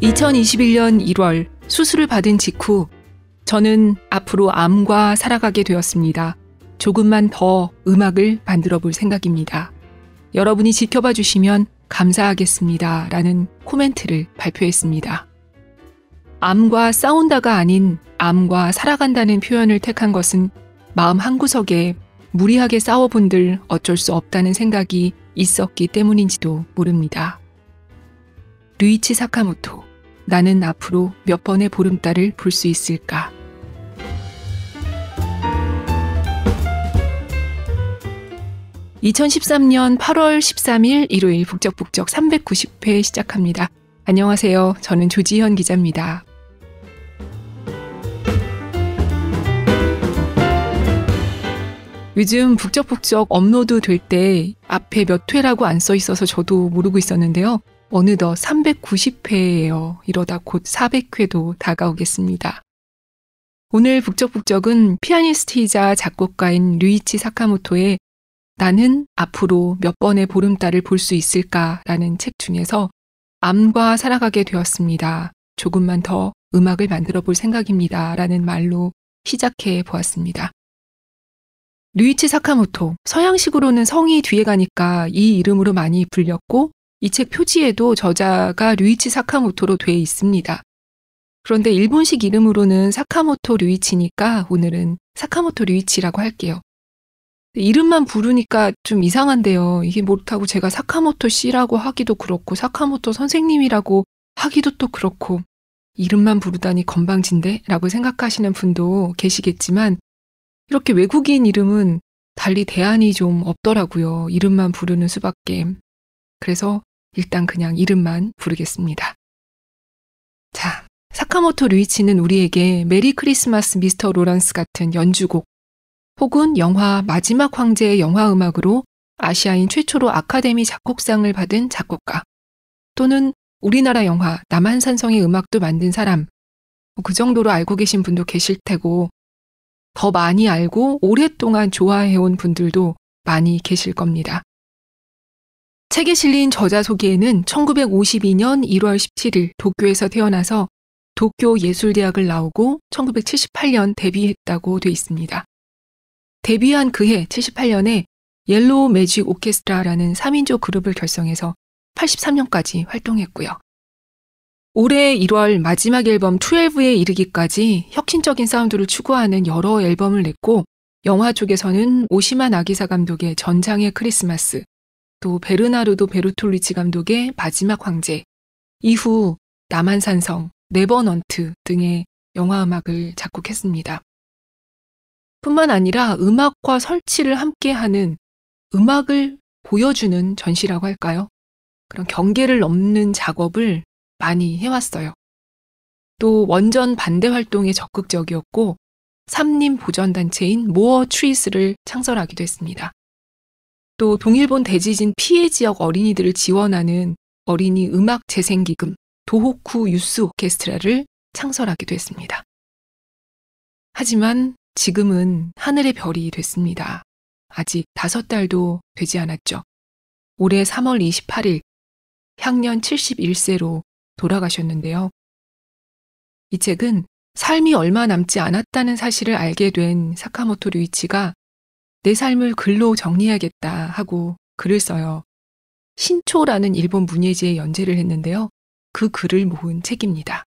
2021년 1월 수술을 받은 직후 저는 앞으로 암과 살아가게 되었습니다. 조금만 더 음악을 만들어 볼 생각입니다. 여러분이 지켜봐 주시면 감사하겠습니다. 라는 코멘트를 발표했습니다. 암과 싸운다가 아닌 암과 살아간다는 표현을 택한 것은 마음 한구석에 무리하게 싸워본들 어쩔 수 없다는 생각이 있었기 때문인지도 모릅니다. 류이치 사카모토 나는 앞으로 몇 번의 보름달을 볼 수 있을까? (2013년 8월 13일) 일요일 북적북적 (390회) 시작합니다. 안녕하세요. 저는 조지현 기자입니다. 요즘 북적북적 업로드 될 때 앞에 몇 회라고 안 써 있어서 저도 모르고 있었는데요. 어느덧 390회예요. 이러다 곧 400회도 다가오겠습니다. 오늘 북적북적은 피아니스트이자 작곡가인 류이치 사카모토의 나는 앞으로 몇 번의 보름달을 볼 수 있을까라는 책 중에서 암과 살아가게 되었습니다. 조금만 더 음악을 만들어 볼 생각입니다. 라는 말로 시작해 보았습니다. 류이치 사카모토, 서양식으로는 성이 뒤에 가니까 이 이름으로 많이 불렸고, 이책 표지에도 저자가 류이치 사카모토로 돼 있습니다. 그런데 일본식 이름으로는 사카모토 류이치니까 오늘은 사카모토 류이치라고 할게요. 이름만 부르니까 좀 이상한데요. 이게 못하고 제가 사카모토 씨라고 하기도 그렇고 사카모토 선생님이라고 하기도 또 그렇고 이름만 부르다니 건방진데? 라고 생각하시는 분도 계시겠지만 이렇게 외국인 이름은 달리 대안이 좀 없더라고요. 이름만 부르는 수밖에. 그래서 일단 그냥 이름만 부르겠습니다. 자, 사카모토 루이치는 우리에게 메리 크리스마스 미스터 로란스 같은 연주곡 혹은 영화 마지막 황제의 영화 음악으로 아시아인 최초로 아카데미 작곡상을 받은 작곡가 또는 우리나라 영화 남한산성의 음악도 만든 사람 뭐 그 정도로 알고 계신 분도 계실 테고 더 많이 알고 오랫동안 좋아해온 분들도 많이 계실 겁니다. 책에 실린 저자 소개에는 1952년 1월 17일 도쿄에서 태어나서 도쿄 예술대학을 나오고 1978년 데뷔했다고 돼 있습니다. 데뷔한 그해 78년에 옐로우 매직 오케스트라라는 3인조 그룹을 결성해서 83년까지 활동했고요. 올해 1월 마지막 앨범 12에 이르기까지 혁신적인 사운드를 추구하는 여러 앨범을 냈고 영화 쪽에서는 오시마 나기사 감독의 전장의 크리스마스, 또 베르나르도 베르톨리치 감독의 마지막 황제, 이후 남한산성, 네버넌트 등의 영화 음악을 작곡했습니다. 뿐만 아니라 음악과 설치를 함께하는 음악을 보여주는 전시라고 할까요? 그런 경계를 넘는 작업을 많이 해왔어요. 또 원전 반대 활동에 적극적이었고, 삼림 보전단체인 모어 트리스를 창설하기도 했습니다. 또 동일본 대지진 피해 지역 어린이들을 지원하는 어린이 음악 재생기금 도호쿠 유스 오케스트라를 창설하기도 했습니다. 하지만 지금은 하늘의 별이 됐습니다. 아직 다섯 달도 되지 않았죠. 올해 3월 28일 향년 71세로 돌아가셨는데요. 이 책은 삶이 얼마 남지 않았다는 사실을 알게 된 사카모토 류이치가 내 삶을 글로 정리해야겠다 하고 글을 써요. 신초라는 일본 문예지에 연재를 했는데요. 그 글을 모은 책입니다.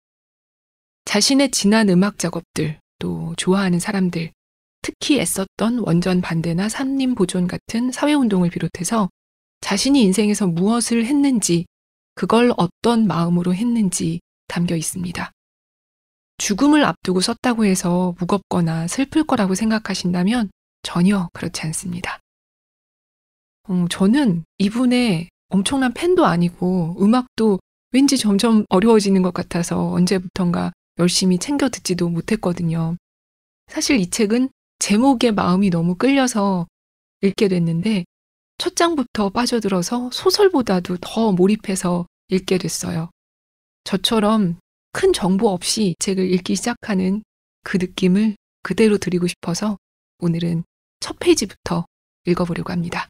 자신의 지난 음악 작업들, 또 좋아하는 사람들, 특히 애썼던 원전 반대나 산림 보존 같은 사회운동을 비롯해서 자신이 인생에서 무엇을 했는지, 그걸 어떤 마음으로 했는지 담겨 있습니다. 죽음을 앞두고 썼다고 해서 무겁거나 슬플 거라고 생각하신다면 전혀 그렇지 않습니다. 어, 저는 이분의 엄청난 팬도 아니고 음악도 왠지 점점 어려워지는 것 같아서 언제부턴가 열심히 챙겨 듣지도 못했거든요. 사실 이 책은 제목에 마음이 너무 끌려서 읽게 됐는데 첫 장부터 빠져들어서 소설보다도 더 몰입해서 읽게 됐어요. 저처럼 큰 정보 없이 책을 읽기 시작하는 그 느낌을 그대로 드리고 싶어서 오늘은 첫 페이지부터 읽어보려고 합니다.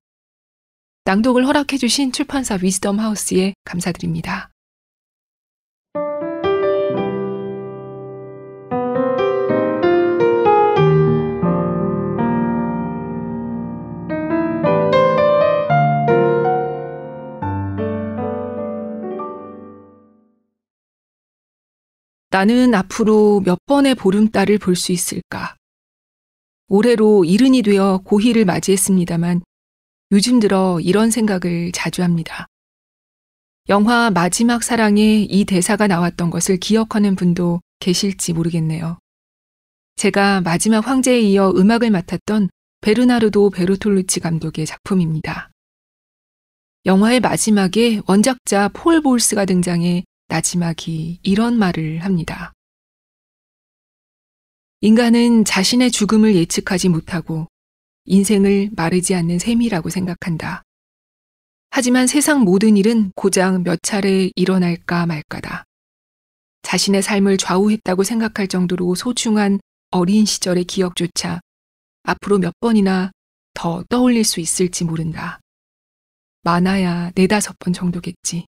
낭독을 허락해주신 출판사 위즈덤 하우스에 감사드립니다. 나는 앞으로 몇 번의 보름달을 볼 수 있을까? 올해로 이른이 되어 고희를 맞이했습니다만 요즘 들어 이런 생각을 자주 합니다. 영화 마지막 사랑에 이 대사가 나왔던 것을 기억하는 분도 계실지 모르겠네요. 제가 마지막 황제에 이어 음악을 맡았던 베르나르도 베르톨루치 감독의 작품입니다. 영화의 마지막에 원작자 폴 볼스가 등장해 마지막이 이런 말을 합니다. 인간은 자신의 죽음을 예측하지 못하고 인생을 마르지 않는 셈이라고 생각한다. 하지만 세상 모든 일은 고장 몇 차례 일어날까 말까다. 자신의 삶을 좌우했다고 생각할 정도로 소중한 어린 시절의 기억조차 앞으로 몇 번이나 더 떠올릴 수 있을지 모른다. 많아야 네다섯 번 정도겠지.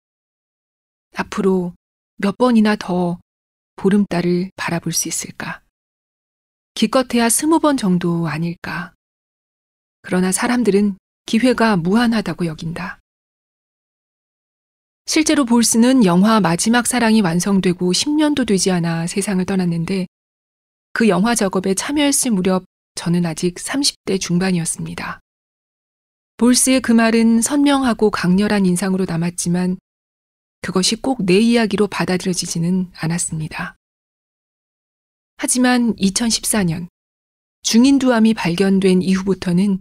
앞으로 몇 번이나 더 보름달을 바라볼 수 있을까? 기껏해야 스무 번 정도 아닐까. 그러나 사람들은 기회가 무한하다고 여긴다. 실제로 볼스는 영화 마지막 사랑이 완성되고 10년도 되지 않아 세상을 떠났는데 그 영화 작업에 참여했을 무렵 저는 아직 30대 중반이었습니다. 볼스의 그 말은 선명하고 강렬한 인상으로 남았지만 그것이 꼭 내 이야기로 받아들여지지는 않았습니다. 하지만 2014년 중인두암이 발견된 이후부터는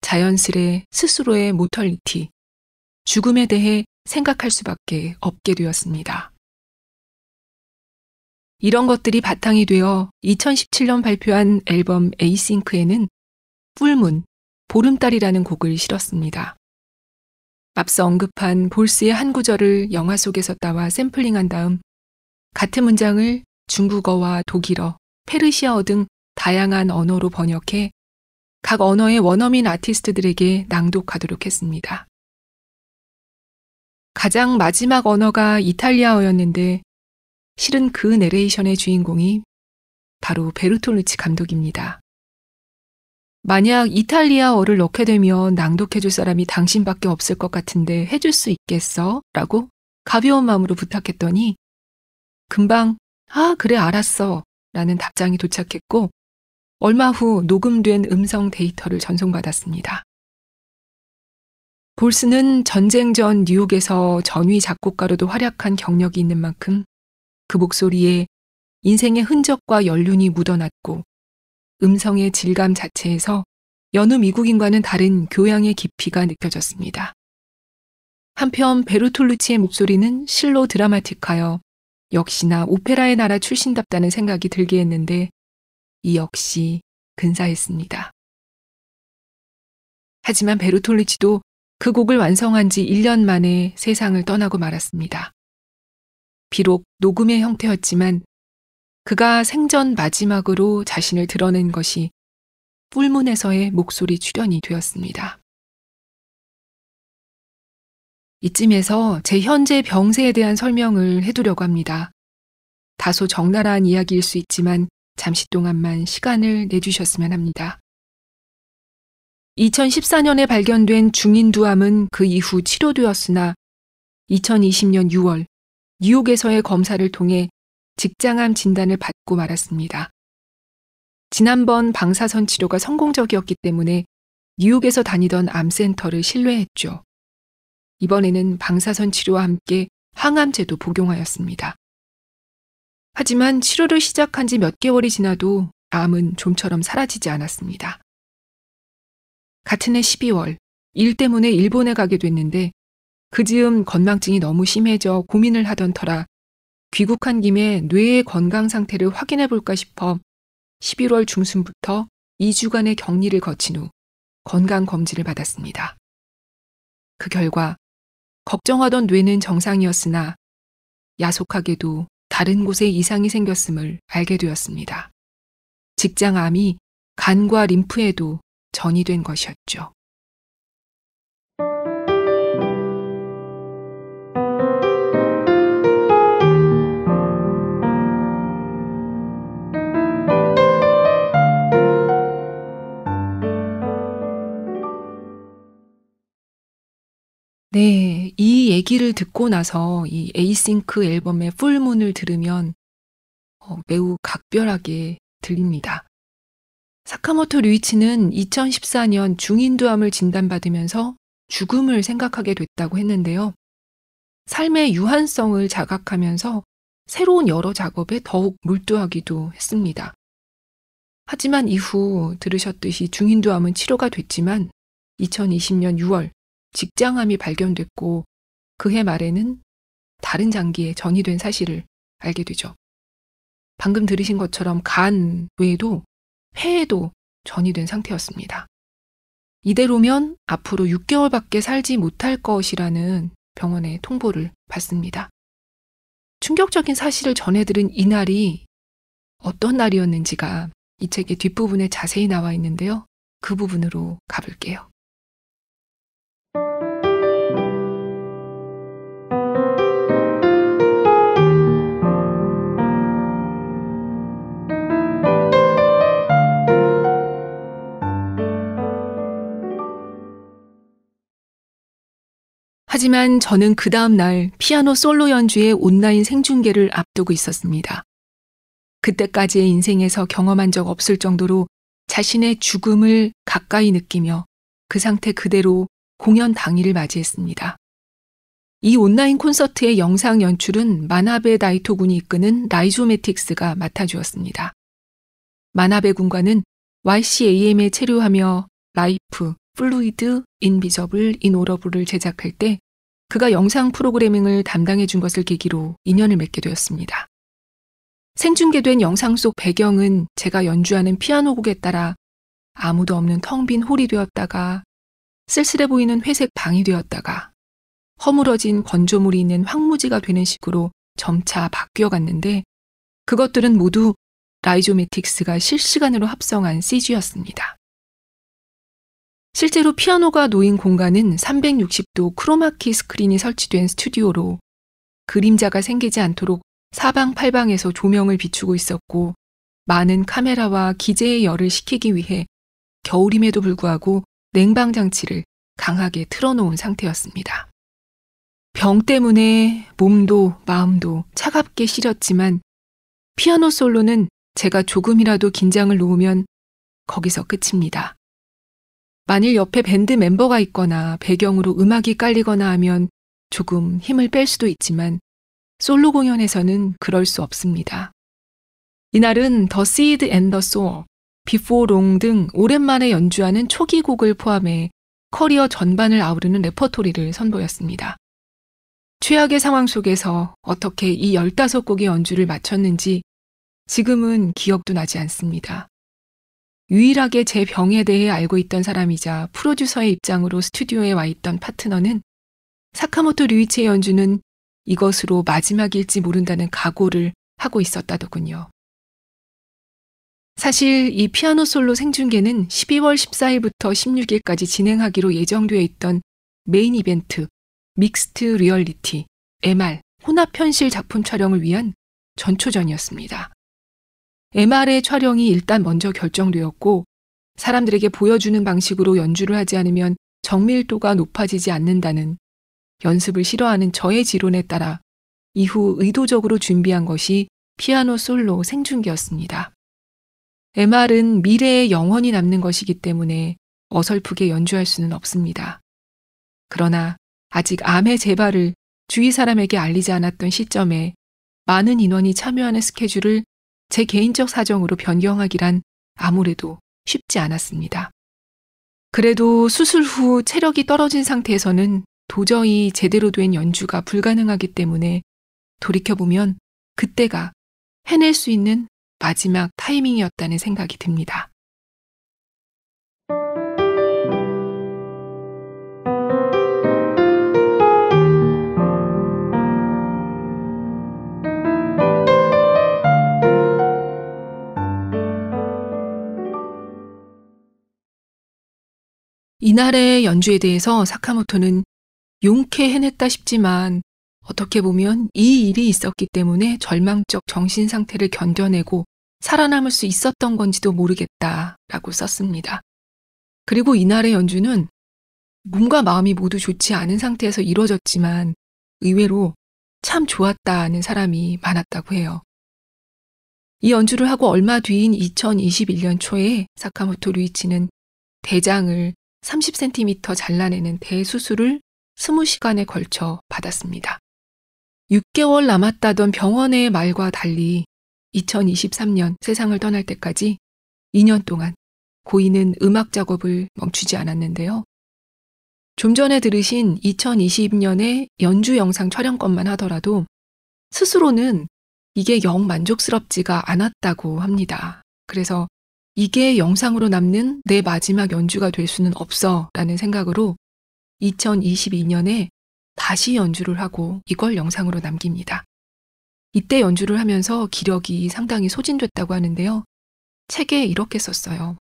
자연스레 스스로의 모털리티, 죽음에 대해 생각할 수밖에 없게 되었습니다. 이런 것들이 바탕이 되어 2017년 발표한 앨범 에이싱크에는 뿔문, 보름달이라는 곡을 실었습니다. 앞서 언급한 볼스의 한 구절을 영화 속에서 따와 샘플링한 다음 같은 문장을 중국어와 독일어, 페르시아어 등 다양한 언어로 번역해 각 언어의 원어민 아티스트들에게 낭독하도록 했습니다. 가장 마지막 언어가 이탈리아어였는데 실은 그 내레이션의 주인공이 바로 베르톨루치 감독입니다. 만약 이탈리아어를 넣게 되면 낭독해줄 사람이 당신밖에 없을 것 같은데 해줄 수 있겠어? 라고 가벼운 마음으로 부탁했더니 금방 아, 그래, 알았어. 라는 답장이 도착했고, 얼마 후 녹음된 음성 데이터를 전송받았습니다. 볼스는 전쟁 전 뉴욕에서 전위 작곡가로도 활약한 경력이 있는 만큼 그 목소리에 인생의 흔적과 연륜이 묻어났고 음성의 질감 자체에서 여느 미국인과는 다른 교양의 깊이가 느껴졌습니다. 한편 베르톨루치의 목소리는 실로 드라마틱하여 역시나 오페라의 나라 출신답다는 생각이 들게 했는데 이 역시 근사했습니다. 하지만 베르톨리치도 그 곡을 완성한 지 1년 만에 세상을 떠나고 말았습니다. 비록 녹음의 형태였지만 그가 생전 마지막으로 자신을 드러낸 것이 뿔문에서의 목소리 출연이 되었습니다. 이쯤에서 제 현재 병세에 대한 설명을 해두려고 합니다. 다소 적나라한 이야기일 수 있지만 잠시 동안만 시간을 내주셨으면 합니다. 2014년에 발견된 중인두암은 그 이후 치료되었으나 2020년 6월 뉴욕에서의 검사를 통해 직장암 진단을 받고 말았습니다. 지난번 방사선 치료가 성공적이었기 때문에 뉴욕에서 다니던 암센터를 신뢰했죠. 이번에는 방사선 치료와 함께 항암제도 복용하였습니다. 하지만 치료를 시작한 지 몇 개월이 지나도 암은 좀처럼 사라지지 않았습니다. 같은 해 12월, 일 때문에 일본에 가게 됐는데 그 즈음 건망증이 너무 심해져 고민을 하던 터라 귀국한 김에 뇌의 건강 상태를 확인해 볼까 싶어 11월 중순부터 2주간의 격리를 거친 후 건강 검진을 받았습니다. 그 결과 걱정하던 뇌는 정상이었으나 야속하게도 다른 곳에 이상이 생겼음을 알게 되었습니다. 직장암이 간과 림프에도 전이된 것이었죠. 네. 이 얘기를 듣고 나서 이 에이싱크 앨범의 풀문을 들으면 어 매우 각별하게 들립니다. 사카모토 류이치는 2014년 중인두암을 진단받으면서 죽음을 생각하게 됐다고 했는데요. 삶의 유한성을 자각하면서 새로운 여러 작업에 더욱 몰두하기도 했습니다. 하지만 이후 들으셨듯이 중인두암은 치료가 됐지만 2020년 6월 직장암이 발견됐고 그해 말에는 다른 장기에 전이된 사실을 알게 되죠. 방금 들으신 것처럼 간 외에도 폐에도 전이된 상태였습니다. 이대로면 앞으로 6개월밖에 살지 못할 것이라는 병원의 통보를 받습니다. 충격적인 사실을 전해들은 이날이 어떤 날이었는지가 이 책의 뒷부분에 자세히 나와 있는데요. 그 부분으로 가볼게요. 하지만 저는 그 다음날 피아노 솔로 연주의 온라인 생중계를 앞두고 있었습니다. 그때까지의 인생에서 경험한 적 없을 정도로 자신의 죽음을 가까이 느끼며 그 상태 그대로 공연 당일을 맞이했습니다. 이 온라인 콘서트의 영상 연출은 마나베 나이토 군이 이끄는 라이조메틱스가 맡아주었습니다. 마나베 군과는 YCAM에 체류하며 라이프, 플루이드, 인비저블, 인오러블을 제작할 때 그가 영상 프로그래밍을 담당해 준 것을 계기로 인연을 맺게 되었습니다. 생중계된 영상 속 배경은 제가 연주하는 피아노 곡에 따라 아무도 없는 텅 빈 홀이 되었다가 쓸쓸해 보이는 회색 방이 되었다가 허물어진 건조물이 있는 황무지가 되는 식으로 점차 바뀌어 갔는데 그것들은 모두 라이조메틱스가 실시간으로 합성한 CG였습니다. 실제로 피아노가 놓인 공간은 360도 크로마키 스크린이 설치된 스튜디오로 그림자가 생기지 않도록 사방팔방에서 조명을 비추고 있었고 많은 카메라와 기재의 열을 식히기 위해 겨울임에도 불구하고 냉방 장치를 강하게 틀어놓은 상태였습니다. 병 때문에 몸도 마음도 차갑게 시렸지만 피아노 솔로는 제가 조금이라도 긴장을 놓으면 거기서 끝입니다. 만일 옆에 밴드 멤버가 있거나 배경으로 음악이 깔리거나 하면 조금 힘을 뺄 수도 있지만 솔로 공연에서는 그럴 수 없습니다. 이날은 더 시드 앤 더 소어, 비포 롱 등 오랜만에 연주하는 초기 곡을 포함해 커리어 전반을 아우르는 레퍼토리를 선보였습니다. 최악의 상황 속에서 어떻게 이 15곡의 연주를 마쳤는지 지금은 기억도 나지 않습니다. 유일하게 제 병에 대해 알고 있던 사람이자 프로듀서의 입장으로 스튜디오에 와 있던 파트너는 사카모토 류이치의 연주는 이것으로 마지막일지 모른다는 각오를 하고 있었다더군요. 사실 이 피아노 솔로 생중계는 12월 14일부터 16일까지 진행하기로 예정되어 있던 메인 이벤트 믹스트 리얼리티 MR 혼합 현실 작품 촬영을 위한 전초전이었습니다. MR의 촬영이 일단 먼저 결정되었고 사람들에게 보여주는 방식으로 연주를 하지 않으면 정밀도가 높아지지 않는다는 연습을 싫어하는 저의 지론에 따라 이후 의도적으로 준비한 것이 피아노 솔로 생중계였습니다. MR은 미래에 영원히 남는 것이기 때문에 어설프게 연주할 수는 없습니다. 그러나 아직 암의 재발을 주위 사람에게 알리지 않았던 시점에 많은 인원이 참여하는 스케줄을 제 개인적 사정으로 변경하기란 아무래도 쉽지 않았습니다. 그래도 수술 후 체력이 떨어진 상태에서는 도저히 제대로 된 연주가 불가능하기 때문에 돌이켜보면 그때가 해낼 수 있는 마지막 타이밍이었다는 생각이 듭니다. 이날의 연주에 대해서 사카모토는 용케 해냈다 싶지만 어떻게 보면 이 일이 있었기 때문에 절망적 정신 상태를 견뎌내고 살아남을 수 있었던 건지도 모르겠다 라고 썼습니다. 그리고 이날의 연주는 몸과 마음이 모두 좋지 않은 상태에서 이루어졌지만 의외로 참 좋았다는 하 사람이 많았다고 해요. 이 연주를 하고 얼마 뒤인 2021년 초에 사카모토 루이치는 대장을 30cm 잘라내는 대수술을 20시간에 걸쳐 받았습니다. 6개월 남았다던 병원의 말과 달리 2023년 세상을 떠날 때까지 2년 동안 고인은 음악 작업을 멈추지 않았는데요. 좀 전에 들으신 2020년의 연주 영상 촬영권만 하더라도 스스로는 이게 영 만족스럽지가 않았다고 합니다. 그래서 이게 영상으로 남는 내 마지막 연주가 될 수는 없어 라는 생각으로 2022년에 다시 연주를 하고 이걸 영상으로 남깁니다. 이때 연주를 하면서 기력이 상당히 소진됐다고 하는데요. 책에 이렇게 썼어요.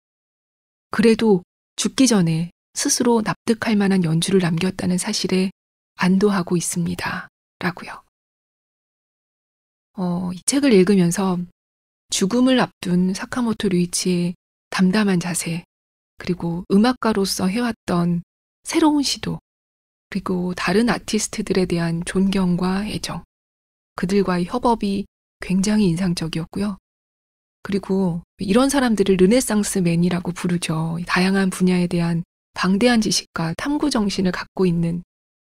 그래도 죽기 전에 스스로 납득할 만한 연주를 남겼다는 사실에 안도하고 있습니다. 라고요. 어, 이 책을 읽으면서 죽음을 앞둔 사카모토 류이치의 담담한 자세, 그리고 음악가로서 해왔던 새로운 시도, 그리고 다른 아티스트들에 대한 존경과 애정, 그들과의 협업이 굉장히 인상적이었고요. 그리고 이런 사람들을 르네상스 맨이라고 부르죠. 다양한 분야에 대한 방대한 지식과 탐구 정신을 갖고 있는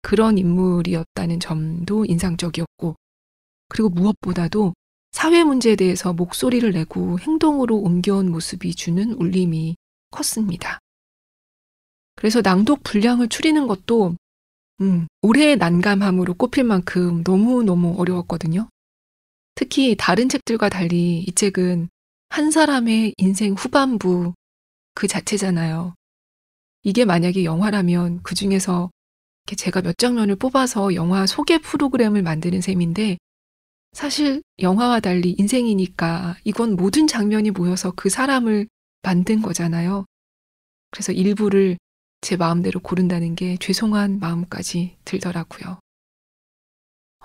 그런 인물이었다는 점도 인상적이었고, 그리고 무엇보다도 사회 문제에 대해서 목소리를 내고 행동으로 옮겨온 모습이 주는 울림이 컸습니다. 그래서 낭독 분량을 줄이는 것도 음, 올해의 난감함으로 꼽힐 만큼 너무너무 어려웠거든요. 특히 다른 책들과 달리 이 책은 한 사람의 인생 후반부 그 자체잖아요. 이게 만약에 영화라면 그 중에서 제가 몇 장면을 뽑아서 영화 소개 프로그램을 만드는 셈인데 사실 영화와 달리 인생이니까 이건 모든 장면이 모여서 그 사람을 만든 거잖아요. 그래서 일부를 제 마음대로 고른다는 게 죄송한 마음까지 들더라고요.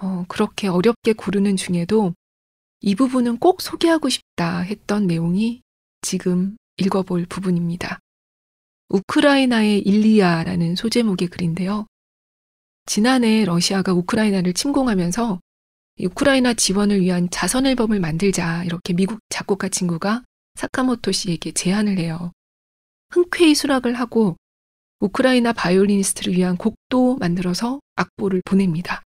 어, 그렇게 어렵게 고르는 중에도 이 부분은 꼭 소개하고 싶다 했던 내용이 지금 읽어볼 부분입니다. 우크라이나의 일리아라는 소제목의 글인데요. 지난해 러시아가 우크라이나를 침공하면서 우크라이나 지원을 위한 자선 앨범을 만들자 이렇게 미국 작곡가 친구가 사카모토 씨에게 제안을 해요. 흔쾌히 수락을 하고 우크라이나 바이올리니스트를 위한 곡도 만들어서 악보를 보냅니다.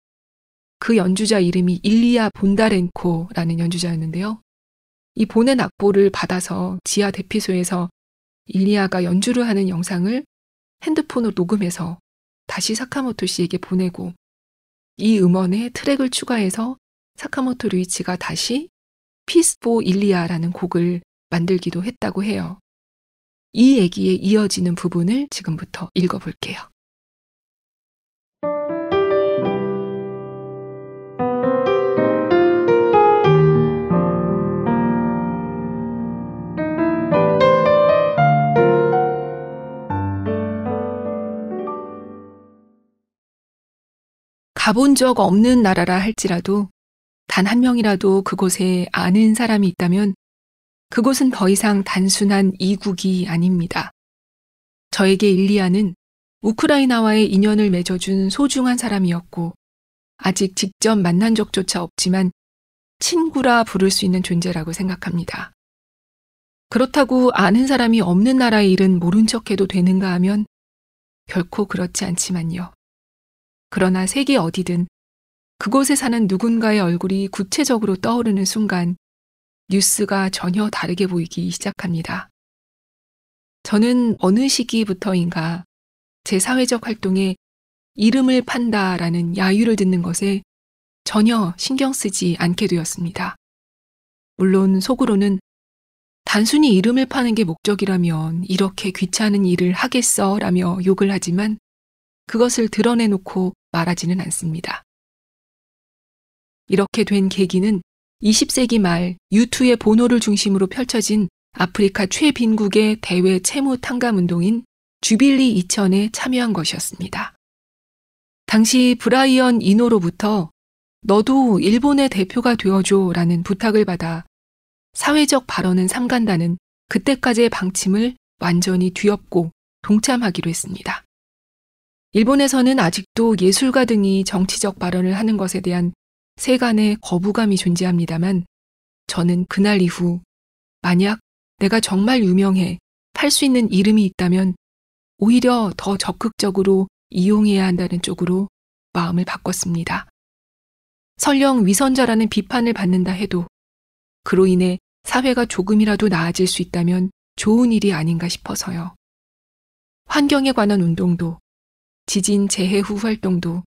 그 연주자 이름이 일리아 본다렌코라는 연주자였는데요. 이 보낸 악보를 받아서 지하 대피소에서 일리아가 연주를 하는 영상을 핸드폰으로 녹음해서 다시 사카모토 씨에게 보내고 이 음원에 트랙을 추가해서 사카모토 루이치가 다시 피스포 일리아라는 곡을 만들기도 했다고 해요. 이 얘기에 이어지는 부분을 지금부터 읽어볼게요. 가본 적 없는 나라라 할지라도 단 한 명이라도 그곳에 아는 사람이 있다면 그곳은 더 이상 단순한 이국이 아닙니다. 저에게 일리아는 우크라이나와의 인연을 맺어준 소중한 사람이었고 아직 직접 만난 적조차 없지만 친구라 부를 수 있는 존재라고 생각합니다. 그렇다고 아는 사람이 없는 나라의 일은 모른 척해도 되는가 하면 결코 그렇지 않지만요. 그러나 세계 어디든 그곳에 사는 누군가의 얼굴이 구체적으로 떠오르는 순간 뉴스가 전혀 다르게 보이기 시작합니다. 저는 어느 시기부터인가 제 사회적 활동에 이름을 판다라는 야유를 듣는 것에 전혀 신경 쓰지 않게 되었습니다. 물론 속으로는 단순히 이름을 파는 게 목적이라면 이렇게 귀찮은 일을 하겠어 라며 욕을 하지만 그것을 드러내놓고 말하지는 않습니다. 이렇게 된 계기는 20세기 말 U2의 보호를 중심으로 펼쳐진 아프리카 최빈국의 대외 채무 탕감 운동인 주빌리 2000에 참여한 것이었습니다. 당시 브라이언 이노로부터 너도 일본의 대표가 되어줘 라는 부탁을 받아 사회적 발언은 삼간다는 그때까지의 방침을 완전히 뒤엎고 동참하기로 했습니다. 일본에서는 아직도 예술가 등이 정치적 발언을 하는 것에 대한 세간의 거부감이 존재합니다만 저는 그날 이후 만약 내가 정말 유명해 팔 수 있는 이름이 있다면 오히려 더 적극적으로 이용해야 한다는 쪽으로 마음을 바꿨습니다. 설령 위선자라는 비판을 받는다 해도 그로 인해 사회가 조금이라도 나아질 수 있다면 좋은 일이 아닌가 싶어서요. 환경에 관한 운동도 지진 재해 후 활동도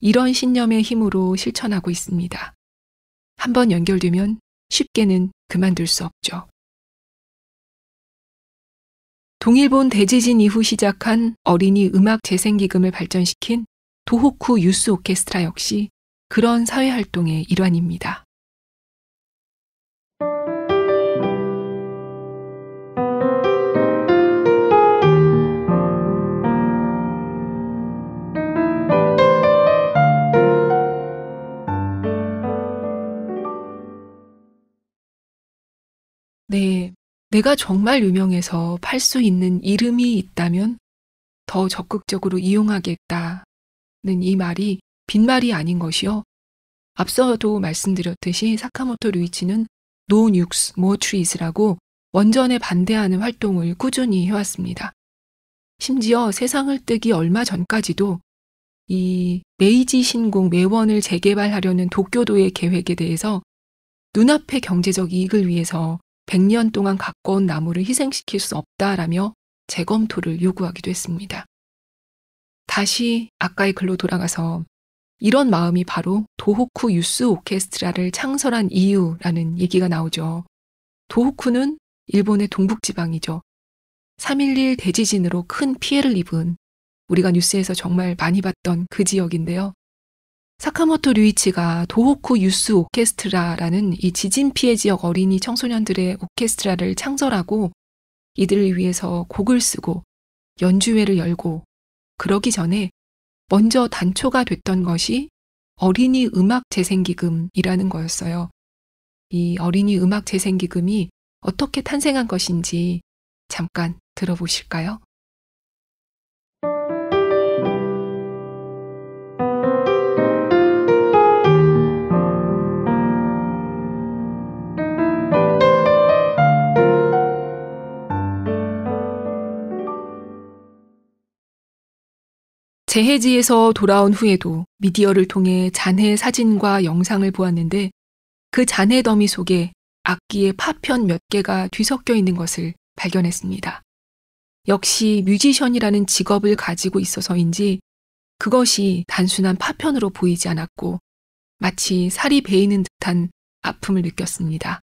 이런 신념의 힘으로 실천하고 있습니다. 한번 연결되면 쉽게는 그만둘 수 없죠. 동일본 대지진 이후 시작한 어린이 음악 재생기금을 발전시킨 도호쿠 유스 오케스트라 역시 그런 사회활동의 일환입니다. 네. 내가 정말 유명해서 팔 수 있는 이름이 있다면 더 적극적으로 이용하겠다는 이 말이 빈말이 아닌 것이요. 앞서도 말씀드렸듯이 사카모토 루이치는 No Nukes, More Trees라고 원전에 반대하는 활동을 꾸준히 해왔습니다. 심지어 세상을 뜨기 얼마 전까지도 이 메이지 신공 매원을 재개발하려는 도쿄도의 계획에 대해서 눈앞의 경제적 이익을 위해서 100년 동안 가꿔온 나무를 희생시킬 수 없다라며 재검토를 요구하기도 했습니다. 다시 아까의 글로 돌아가서 이런 마음이 바로 도호쿠 유스 오케스트라를 창설한 이유라는 얘기가 나오죠. 도호쿠는 일본의 동북지방이죠. 3.11 대지진으로 큰 피해를 입은 우리가 뉴스에서 정말 많이 봤던 그 지역인데요. 사카모토 류이치가 도호쿠 유스 오케스트라라는 이 지진 피해 지역 어린이 청소년들의 오케스트라를 창설하고 이들을 위해서 곡을 쓰고 연주회를 열고 그러기 전에 먼저 단초가 됐던 것이 어린이 음악 재생기금이라는 거였어요. 이 어린이 음악 재생기금이 어떻게 탄생한 것인지 잠깐 들어보실까요? 재해지에서 돌아온 후에도 미디어를 통해 잔해 사진과 영상을 보았는데 그 잔해 더미 속에 악기의 파편 몇 개가 뒤섞여 있는 것을 발견했습니다. 역시 뮤지션이라는 직업을 가지고 있어서인지 그것이 단순한 파편으로 보이지 않았고 마치 살이 베이는 듯한 아픔을 느꼈습니다.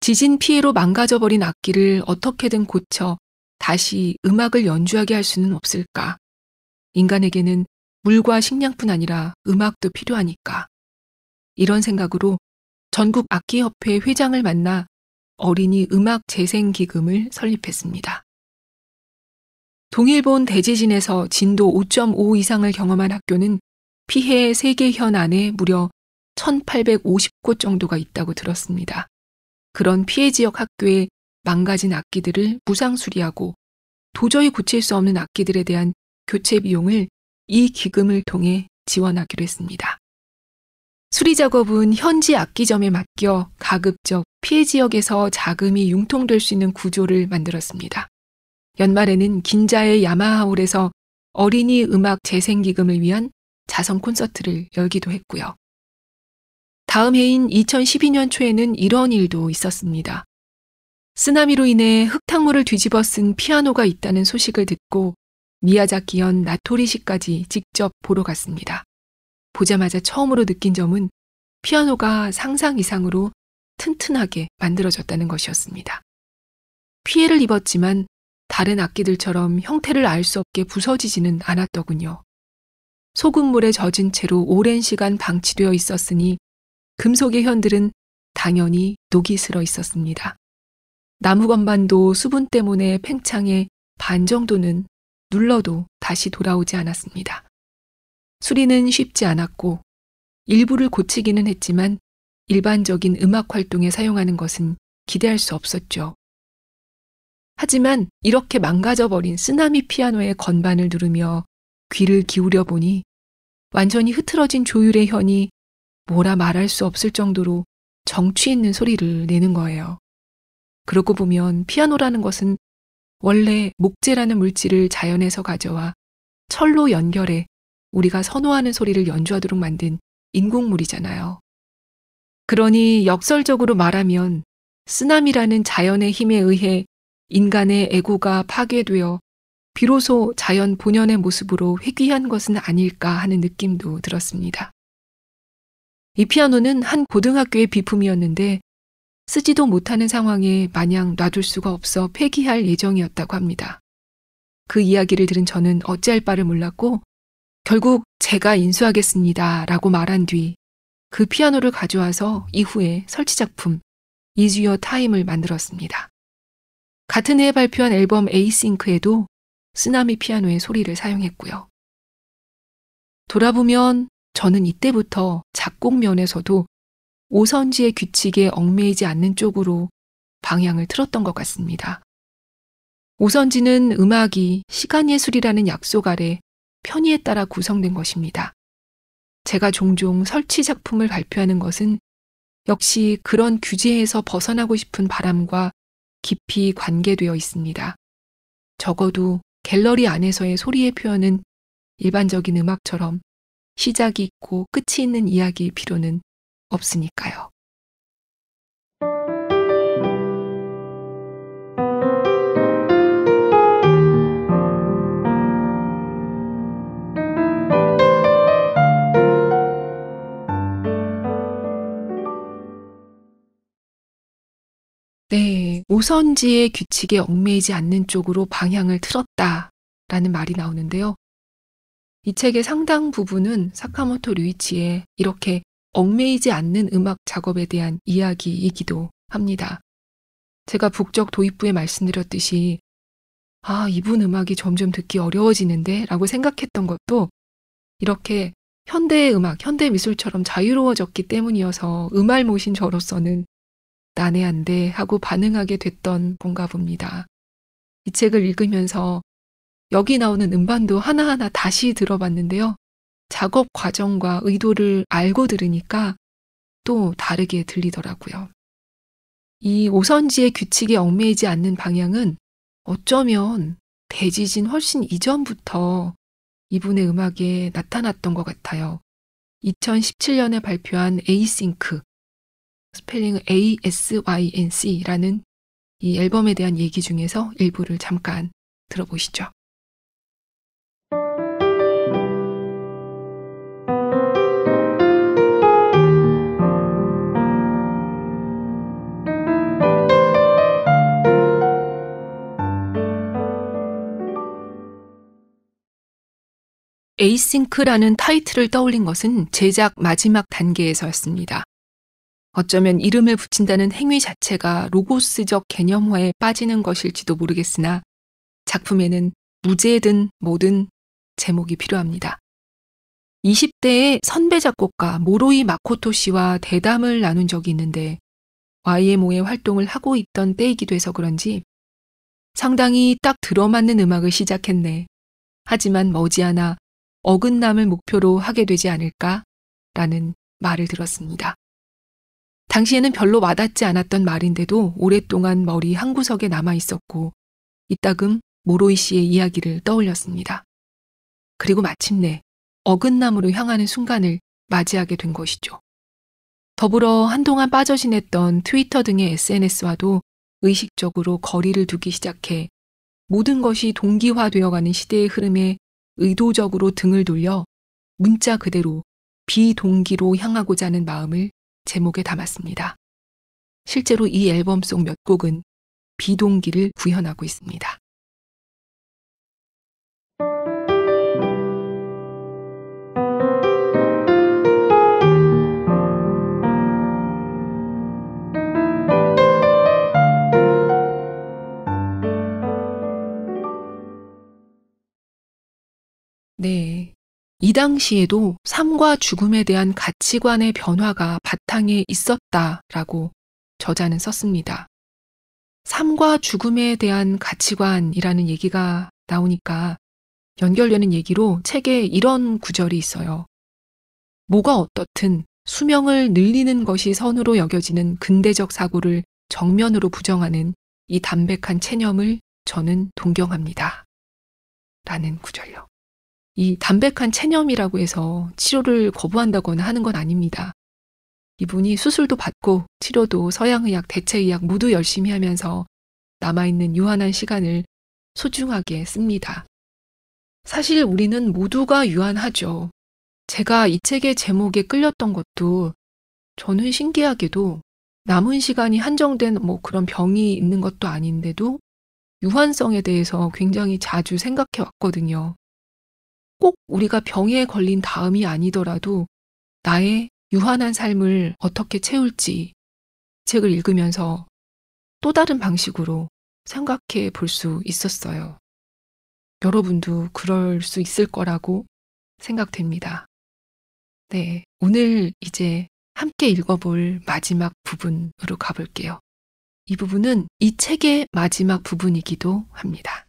지진 피해로 망가져버린 악기를 어떻게든 고쳐 다시 음악을 연주하게 할 수는 없을까? 인간에게는 물과 식량뿐 아니라 음악도 필요하니까. 이런 생각으로 전국 악기협회 회장을 만나 어린이 음악 재생 기금을 설립했습니다. 동일본 대지진에서 진도 5.5 이상을 경험한 학교는 피해 3개 현 안에 무려 1850곳 정도가 있다고 들었습니다. 그런 피해 지역 학교에 망가진 악기들을 무상 수리하고 도저히 고칠 수 없는 악기들에 대한 교체 비용을 이 기금을 통해 지원하기로 했습니다. 수리 작업은 현지 악기점에 맡겨 가급적 피해 지역에서 자금이 융통될 수 있는 구조를 만들었습니다. 연말에는 긴자의 야마하홀에서 어린이 음악 재생기금을 위한 자선 콘서트를 열기도 했고요. 다음 해인 2012년 초에는 이런 일도 있었습니다. 쓰나미로 인해 흙탕물을 뒤집어 쓴 피아노가 있다는 소식을 듣고 미야자키현 나토리시까지 직접 보러 갔습니다. 보자마자 처음으로 느낀 점은 피아노가 상상 이상으로 튼튼하게 만들어졌다는 것이었습니다. 피해를 입었지만 다른 악기들처럼 형태를 알 수 없게 부서지지는 않았더군요. 소금물에 젖은 채로 오랜 시간 방치되어 있었으니 금속의 현들은 당연히 녹이 슬어 있었습니다. 나무 건반도 수분 때문에 팽창해 반 정도는 눌러도 다시 돌아오지 않았습니다. 수리는 쉽지 않았고 일부를 고치기는 했지만 일반적인 음악 활동에 사용하는 것은 기대할 수 없었죠. 하지만 이렇게 망가져버린 쓰나미 피아노의 건반을 누르며 귀를 기울여 보니 완전히 흐트러진 조율의 현이 뭐라 말할 수 없을 정도로 정취 있는 소리를 내는 거예요. 그러고 보면 피아노라는 것은 원래 목재라는 물질을 자연에서 가져와 철로 연결해 우리가 선호하는 소리를 연주하도록 만든 인공물이잖아요. 그러니 역설적으로 말하면 쓰나미라는 자연의 힘에 의해 인간의 에고가 파괴되어 비로소 자연 본연의 모습으로 회귀한 것은 아닐까 하는 느낌도 들었습니다. 이 피아노는 한 고등학교의 비품이었는데 쓰지도 못하는 상황에 마냥 놔둘 수가 없어 폐기할 예정이었다고 합니다. 그 이야기를 들은 저는 어찌할 바를 몰랐고 결국 제가 인수하겠습니다 라고 말한 뒤 그 피아노를 가져와서 이후에 설치작품 이주어 타임을 만들었습니다. 같은 해에 발표한 앨범 에이싱크에도 쓰나미 피아노의 소리를 사용했고요. 돌아보면 저는 이때부터 작곡 면에서도 오선지의 규칙에 얽매이지 않는 쪽으로 방향을 틀었던 것 같습니다. 오선지는 음악이 시간 예술이라는 약속 아래 편의에 따라 구성된 것입니다. 제가 종종 설치 작품을 발표하는 것은 역시 그런 규제에서 벗어나고 싶은 바람과 깊이 관계되어 있습니다. 적어도 갤러리 안에서의 소리의 표현은 일반적인 음악처럼 시작이 있고 끝이 있는 이야기일 필요는 없으니까요. 네, 오선지의 규칙에 얽매이지 않는 쪽으로 방향을 틀었다 라는 말이 나오는데요. 이 책의 상당 부분은 사카모토 류이치의 이렇게 얽매이지 않는 음악 작업에 대한 이야기이기도 합니다. 제가 북적 도입부에 말씀드렸듯이 아, 이분 음악이 점점 듣기 어려워지는데 라고 생각했던 것도 이렇게 현대의 음악, 현대 미술처럼 자유로워졌기 때문이어서 음알 모신 저로서는 난해한데 하고 반응하게 됐던 건가 봅니다. 이 책을 읽으면서 여기 나오는 음반도 하나하나 다시 들어봤는데요. 작업 과정과 의도를 알고 들으니까 또 다르게 들리더라고요. 이 오선지의 규칙에 얽매이지 않는 방향은 어쩌면 대지진 훨씬 이전부터 이분의 음악에 나타났던 것 같아요. 2017년에 발표한 에이싱크, 스펠링 ASYNC라는 이 앨범에 대한 얘기 중에서 일부를 잠깐 들어보시죠. 에이싱크라는 타이틀을 떠올린 것은 제작 마지막 단계에서였습니다. 어쩌면 이름을 붙인다는 행위 자체가 로고스적 개념화에 빠지는 것일지도 모르겠으나 작품에는 무제든 뭐든 제목이 필요합니다. 20대의 선배 작곡가 모로이 마코토 씨와 대담을 나눈 적이 있는데 YMO의 활동을 하고 있던 때이기도 해서 그런지 상당히 딱 들어맞는 음악을 시작했네. 하지만 머지않아 어긋남을 목표로 하게 되지 않을까라는 말을 들었습니다. 당시에는 별로 와닿지 않았던 말인데도 오랫동안 머리 한 구석에 남아 있었고 이따금 모로이 씨의 이야기를 떠올렸습니다. 그리고 마침내 어긋남으로 향하는 순간을 맞이하게 된 것이죠. 더불어 한동안 빠져 지냈던 트위터 등의 SNS와도 의식적으로 거리를 두기 시작해 모든 것이 동기화되어가는 시대의 흐름에 의도적으로 등을 돌려 문자 그대로 비동기로 향하고자 하는 마음을 제목에 담았습니다. 실제로 이 앨범 속 몇 곡은 비동기를 구현하고 있습니다. 네. 이 당시에도 삶과 죽음에 대한 가치관의 변화가 바탕에 있었다라고 저자는 썼습니다. 삶과 죽음에 대한 가치관이라는 얘기가 나오니까 연결되는 얘기로 책에 이런 구절이 있어요. 뭐가 어떻든 수명을 늘리는 것이 선으로 여겨지는 근대적 사고를 정면으로 부정하는 이 담백한 체념을 저는 동경합니다. 라는 구절요 이 담백한 체념이라고 해서 치료를 거부한다거나 하는 건 아닙니다. 이분이 수술도 받고 치료도 서양의학, 대체의학 모두 열심히 하면서 남아있는 유한한 시간을 소중하게 씁니다. 사실 우리는 모두가 유한하죠. 제가 이 책의 제목에 끌렸던 것도 저는 신기하게도 남은 시간이 한정된 뭐 그런 병이 있는 것도 아닌데도 유한성에 대해서 굉장히 자주 생각해 왔거든요. 꼭 우리가 병에 걸린 다음이 아니더라도 나의 유한한 삶을 어떻게 채울지 책을 읽으면서 또 다른 방식으로 생각해 볼 수 있었어요. 여러분도 그럴 수 있을 거라고 생각됩니다. 네. 오늘 이제 함께 읽어볼 마지막 부분으로 가볼게요. 이 부분은 이 책의 마지막 부분이기도 합니다.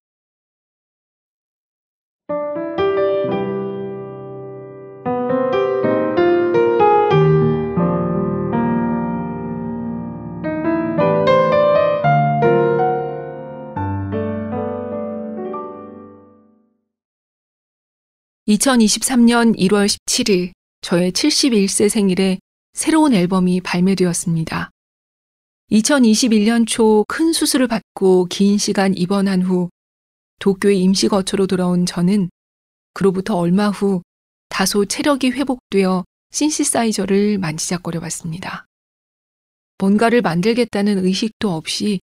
2023년 1월 17일 저의 71세 생일에 새로운 앨범이 발매되었습니다. 2021년 초 큰 수술을 받고 긴 시간 입원한 후 도쿄의 임시 거처로 돌아온 저는 그로부터 얼마 후 다소 체력이 회복되어 신시사이저를 만지작거려 봤습니다. 뭔가를 만들겠다는 의식도 없이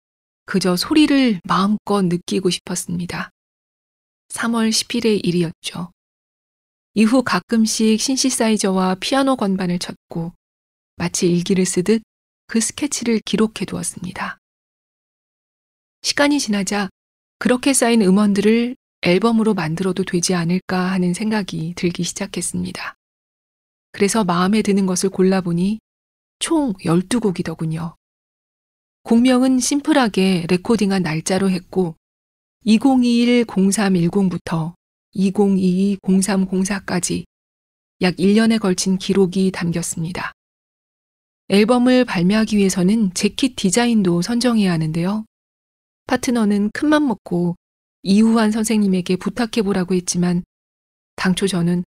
그저 소리를 마음껏 느끼고 싶었습니다. 3월 10일의 일이었죠. 이후 가끔씩 신시사이저와 피아노 건반을 쳤고 마치 일기를 쓰듯 그 스케치를 기록해 두었습니다. 시간이 지나자 그렇게 쌓인 음원들을 앨범으로 만들어도 되지 않을까 하는 생각이 들기 시작했습니다. 그래서 마음에 드는 것을 골라보니 총 12곡이더군요. 곡명은 심플하게 레코딩한 날짜로 했고 2021-0310부터 2022-0304까지 약 1년에 걸친 기록이 담겼습니다. 앨범을 발매하기 위해서는 재킷 디자인도 선정해야 하는데요. 파트너는 큰 맘 먹고 이우환 선생님에게 부탁해보라고 했지만 당초 저는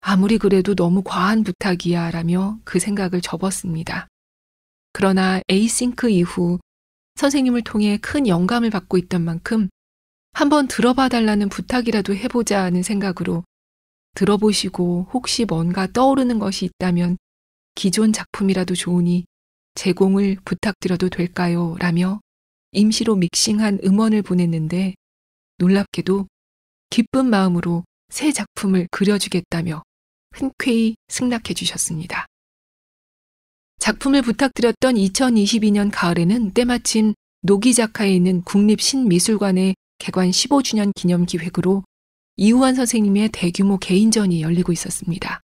아무리 그래도 너무 과한 부탁이야 라며 그 생각을 접었습니다. 그러나 에이싱크 이후 선생님을 통해 큰 영감을 받고 있던 만큼 한번 들어봐 달라는 부탁이라도 해보자 하는 생각으로 들어보시고 혹시 뭔가 떠오르는 것이 있다면 기존 작품이라도 좋으니 제공을 부탁드려도 될까요? 라며 임시로 믹싱한 음원을 보냈는데 놀랍게도 기쁜 마음으로 새 작품을 그려주겠다며 흔쾌히 승낙해 주셨습니다. 작품을 부탁드렸던 2022년 가을에는 때마침 노기 자카에 있는 국립신미술관의 개관 15주년 기념 기획으로 이우환 선생님의 대규모 개인전이 열리고 있었습니다.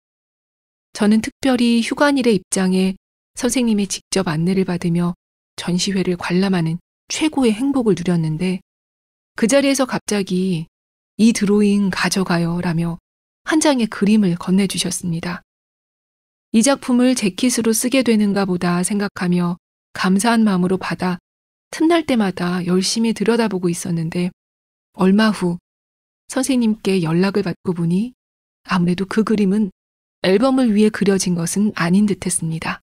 저는 특별히 휴관일의 입장에 선생님의 직접 안내를 받으며 전시회를 관람하는 최고의 행복을 누렸는데 그 자리에서 갑자기 이 드로잉 가져가요 라며 한 장의 그림을 건네주셨습니다. 이 작품을 재킷으로 쓰게 되는가 보다 생각하며 감사한 마음으로 받아 틈날 때마다 열심히 들여다보고 있었는데 얼마 후 선생님께 연락을 받고 보니 아무래도 그 그림은 앨범을 위해 그려진 것은 아닌 듯 했습니다.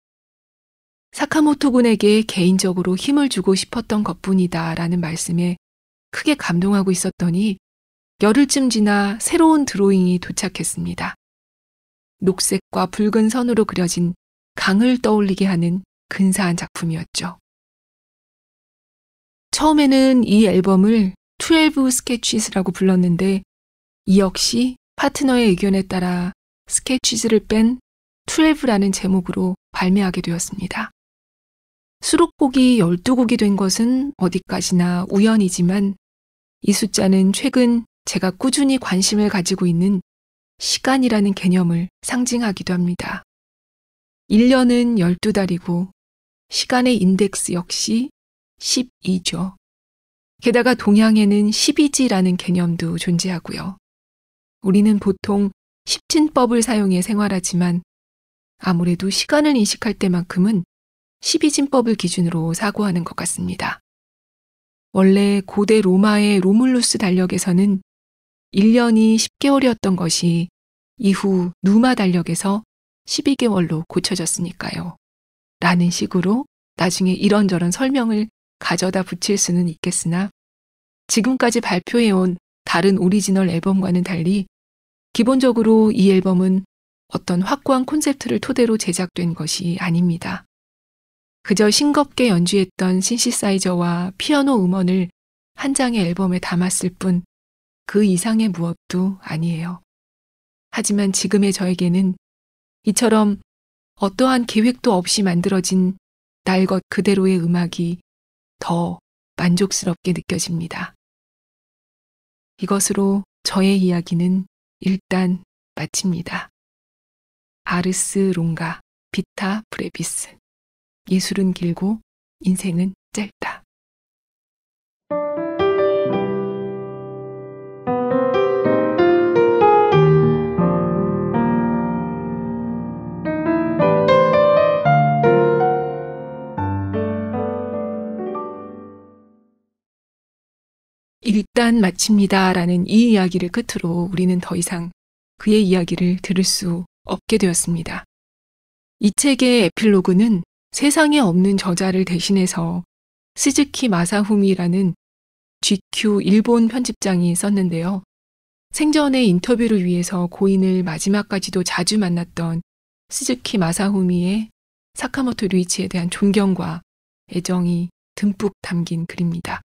사카모토 군에게 개인적으로 힘을 주고 싶었던 것 뿐이다 라는 말씀에 크게 감동하고 있었더니 열흘쯤 지나 새로운 드로잉이 도착했습니다. 녹색과 붉은 선으로 그려진 강을 떠올리게 하는 근사한 작품이었죠. 처음에는 이 앨범을 12 스케치즈라고 불렀는데 이 역시 파트너의 의견에 따라 스케치즈를 뺀 12라는 제목으로 발매하게 되었습니다. 수록곡이 12곡이 된 것은 어디까지나 우연이지만 이 숫자는 최근 제가 꾸준히 관심을 가지고 있는 시간이라는 개념을 상징하기도 합니다. 1년은 12달이고 시간의 인덱스 역시 12죠. 게다가 동양에는 12지라는 개념도 존재하고요. 우리는 보통 십진법을 사용해 생활하지만 아무래도 시간을 인식할 때만큼은 12진법을 기준으로 사고하는 것 같습니다. 원래 고대 로마의 로물루스 달력에서는 1년이 10개월이었던 것이 이후 누마 달력에서 12개월로 고쳐졌으니까요. 라는 식으로 나중에 이런저런 설명을 가져다 붙일 수는 있겠으나 지금까지 발표해온 다른 오리지널 앨범과는 달리 기본적으로 이 앨범은 어떤 확고한 콘셉트를 토대로 제작된 것이 아닙니다. 그저 싱겁게 연주했던 신시사이저와 피아노 음원을 한 장의 앨범에 담았을 뿐 그 이상의 무엇도 아니에요. 하지만 지금의 저에게는 이처럼 어떠한 계획도 없이 만들어진 날 것 그대로의 음악이 더 만족스럽게 느껴집니다. 이것으로 저의 이야기는 일단 마칩니다. 아르스 롱가 비타 브레비스 예술은 길고 인생은 짧다. 일단 마칩니다라는 이 이야기를 끝으로 우리는 더 이상 그의 이야기를 들을 수 없게 되었습니다. 이 책의 에필로그는 세상에 없는 저자를 대신해서 스즈키 마사후미라는 GQ 일본 편집장이 썼는데요. 생전에 인터뷰를 위해서 고인을 마지막까지도 자주 만났던 스즈키 마사후미의 사카모토 류이치에 대한 존경과 애정이 듬뿍 담긴 글입니다.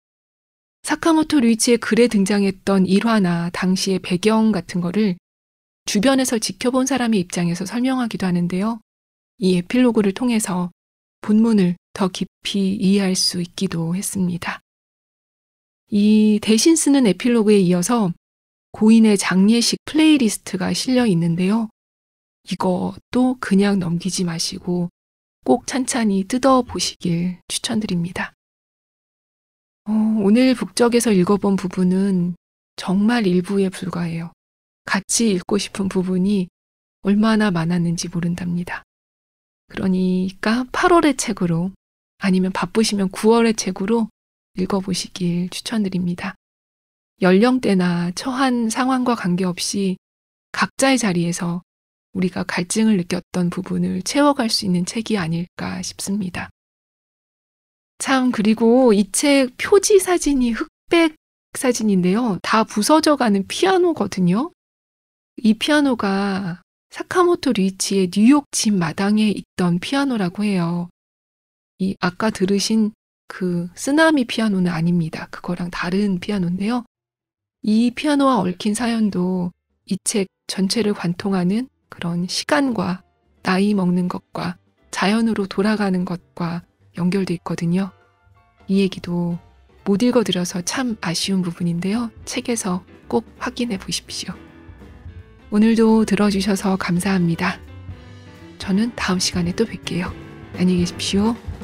사카모토 류이치의 글에 등장했던 일화나 당시의 배경 같은 거를 주변에서 지켜본 사람의 입장에서 설명하기도 하는데요. 이 에필로그를 통해서 본문을 더 깊이 이해할 수 있기도 했습니다. 이 대신 쓰는 에필로그에 이어서 고인의 장례식 플레이리스트가 실려 있는데요. 이것도 그냥 넘기지 마시고 꼭 찬찬히 뜯어 보시길 추천드립니다. 어, 오늘 북적에서 읽어본 부분은 정말 일부에 불과해요. 같이 읽고 싶은 부분이 얼마나 많았는지 모른답니다. 그러니까 8월의 책으로 아니면 바쁘시면 9월의 책으로 읽어보시길 추천드립니다. 연령대나 처한 상황과 관계없이 각자의 자리에서 우리가 갈증을 느꼈던 부분을 채워갈 수 있는 책이 아닐까 싶습니다. 참 그리고 이 책 표지 사진이 흑백 사진인데요. 다 부서져 가는 피아노거든요. 이 피아노가 사카모토 리치의 뉴욕 집 마당에 있던 피아노라고 해요. 이 아까 들으신 그 쓰나미 피아노는 아닙니다. 그거랑 다른 피아노인데요. 이 피아노와 얽힌 사연도 이 책 전체를 관통하는 그런 시간과 나이 먹는 것과 자연으로 돌아가는 것과 연결돼 있거든요. 이 얘기도 못 읽어드려서 참 아쉬운 부분인데요. 책에서 꼭 확인해 보십시오. 오늘도 들어주셔서 감사합니다. 저는 다음 시간에 또 뵐게요. 안녕히 계십시오.